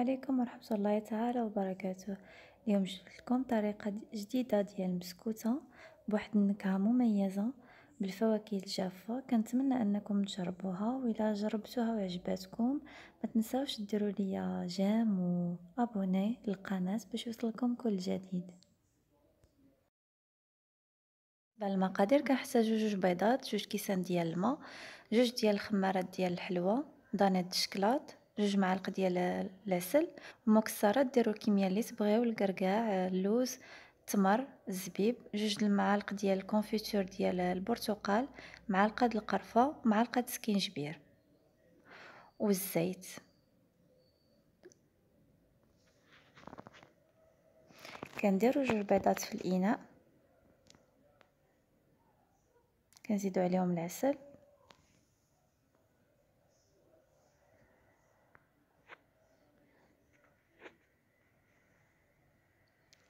عليكم ورحمة الله تعالى وبركاته اليوم جبت لكم طريقة جديدة ديال المسكوتة بواحد النكهة مميزة بالفواكه الجافة كنتمنى انكم تجربوها وإلا جربتوها وعجباتكم ما تنساوش تديروا لي جيم وابوني للقناة باش يوصلكم كل جديد بالمقادير كنحتاجو جوج بيضات جوج كيسان ديال الماء جوج ديال الخمارات ديال الحلوى دانيت الشكلاط جوج معالق ديال العسل مكسرات ديروا الكميه اللي تبغيو الكركاع اللوز التمر الزبيب جوج المعالق ديال الكونفيتور ديال البرتقال معلقه د القرفه معلقه سكينجبير والزيت كنديروا جوج بيضات في الاناء كنزيدوا عليهم العسل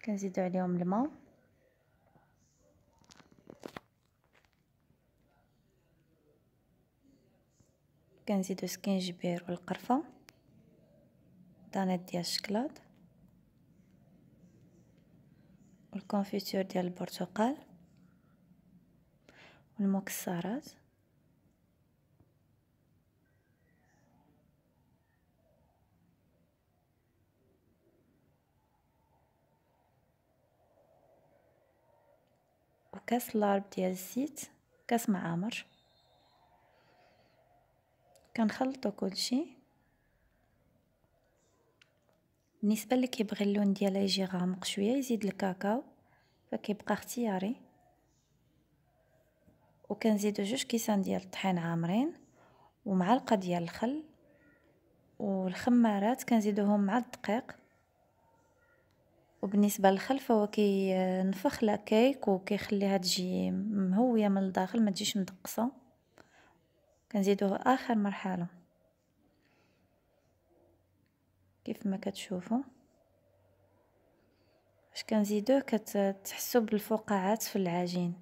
كنزيدو عليهم الماء كنزيدو سكينجبير والقرفه دانات ديال الشكلاط والكونفيتور ديال البرتقال والمكسرات كاس لارب ديال الزيت كاس معامر كنخلطو كلشي بالنسبه اللي كيبغي اللون ديالها يجي غامق شويه يزيد الكاكاو فكيبقى اختياري وكنزيدو جوج كيسان ديال الطحين عامرين ومعلقه ديال الخل والخمارات كنزيدوهم مع الدقيق وبالنسبه للخلفه هو كينفخ آه، لا كيك وكيخليها تجي مهويه من الداخل ما تجيش مدقصه كنزيدوه اخر مرحله كيف ما كتشوفوا فاش كنزيدوه كتحسوا آه، بالفقاعات في العجين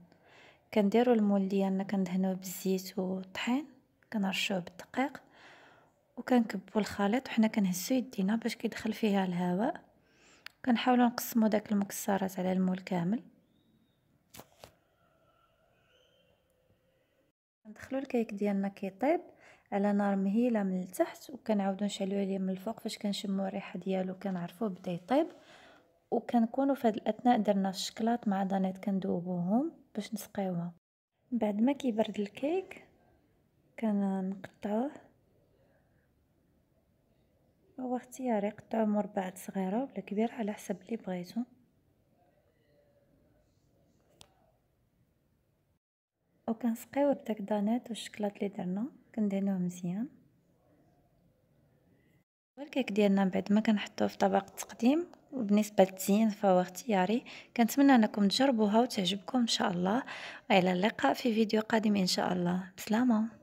كنديروا المول ديالنا كندهنوه بالزيت والطحين كنرشوه بالدقيق وكنكبوا الخليط وحنا كنهزوا يدينا باش كيدخل فيها الهواء كنحاولوا نقسموا داك المكسرات على المول كامل ندخلوا الكيك ديالنا كيطيب على نار مهيله من التحت وكنعاودوا نشعلوا عليه من الفوق فاش كنشموا الريحه ديالو كنعرفوا بدا يطيب وكنكونوا في هذه الاثناء درنا الشكلاط مع دانيت كندوبوهم باش نسقيوها بعد ما كيبرد الكيك كنقطعوه هو اختياري قطعوا مربعات صغيرة ولا كبيرة على حسب اللي بغيتو وكنسقيو بداك أو الشكلاط لي درنا كندهنوه مزيان الكيك ديالنا بعد ما كنحطوه في طبق التقديم وبالنسبه للتزيين فهو اختياري كنتمنى انكم تجربوها وتعجبكم ان شاء الله والى اللقاء في فيديو قادم ان شاء الله بسلامه